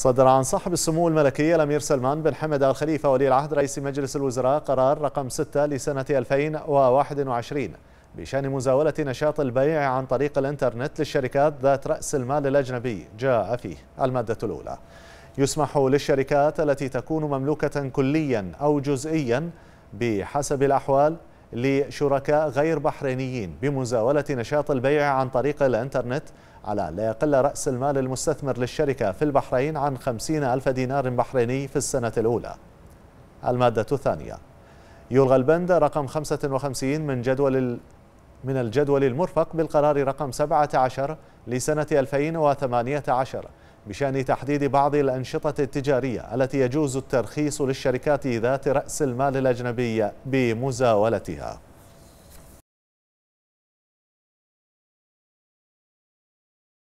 صدر عن صاحب السمو الملكي الأمير سلمان بن حمد آل خليفة ولي العهد رئيس مجلس الوزراء قرار رقم 6 لسنة 2021 بشأن مزاولة نشاط البيع عن طريق الإنترنت للشركات ذات رأس المال الأجنبي جاء فيه المادة الأولى يسمح للشركات التي تكون مملوكة كليا أو جزئيا بحسب الأحوال لشركاء غير بحرينيين بمزاولة نشاط البيع عن طريق الإنترنت على لا يقل رأس المال المستثمر للشركة في البحرين عن خمسين ألف دينار بحريني في السنة الأولى المادة الثانية يلغى البند رقم 55 من جدول من الجدول المرفق بالقرار رقم 17 لسنة 2018 بشأن تحديد بعض الأنشطة التجارية التي يجوز الترخيص للشركات ذات رأس المال الأجنبية بمزاولتها